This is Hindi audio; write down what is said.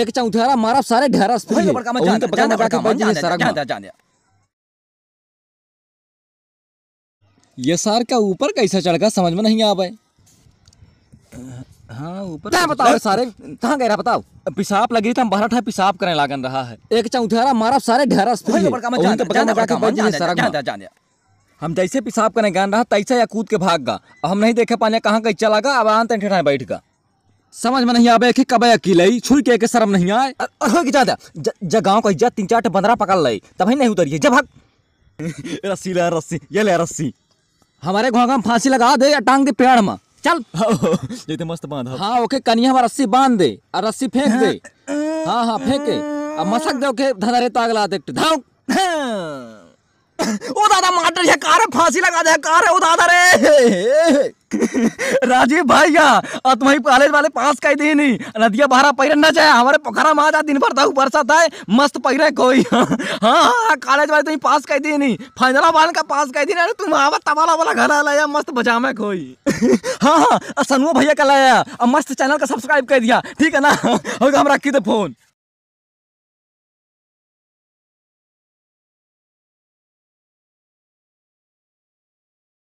एक चौथेरा मारा सारे ढेरस तो बड़का ये सार का ऊपर कैसे चढ़ समझ में नहीं पाए हाँ ऊपर क्या बताओ सारे कहाँ गए बताओ पेशाब लगी तो हम बाहर ठा करने लागन रहा है एक चौथेरा मारा सारे ढेरस तो बड़का हम जैसे पेशाब करने गान रहा तैसे या कूद के भाग गा हम नहीं देखे पाने कहाँ कहीं चला गा अब आंत बैठ गा समझ में नहीं आवे कि कब अकेले छुरी के, के शर्म नहीं आए और हो की ज्यादा जब गांव का इज्जत तीन चार बंदरा पकड़ ले तभी नहीं उतरिए जब हक रस्सी ले रस्सी ये ले रस्सी हमारे घोंघा में फांसी लगा दे या टांग दे पेड़ में चल जैसे तो मस्त बांध हाँ ओके कनिया में रस्सी बांध दे और रस्सी फेंक दे हाँ हाँ, हाँ फेंक के अब मसक दे ओके धनरे तो अगला देख धाओ ओ दादा मार दे कार फांसी लगा दे कार ओ दादा रे राजीव और तुम्हारी कॉलेज वाले पास कह दी नहीं नदिया बहरा पैर ना जाए हमारे पोखरा में आ दिन भर था बरसात है मस्त पहिरे कोई हाँ हाँ कॉलेज हाँ, वाले तुम्हें पास कह दी नहीं फैजला वाले का पास कह दी अरे तुम आवा तबाला वाला घर लाया मस्त बजामे कोई हाँ हाँ सनुआ भैया का लाया मस्त चैनल का सब्सक्राइब कर दिया ठीक है ना होगा हम रखी थे तो फोन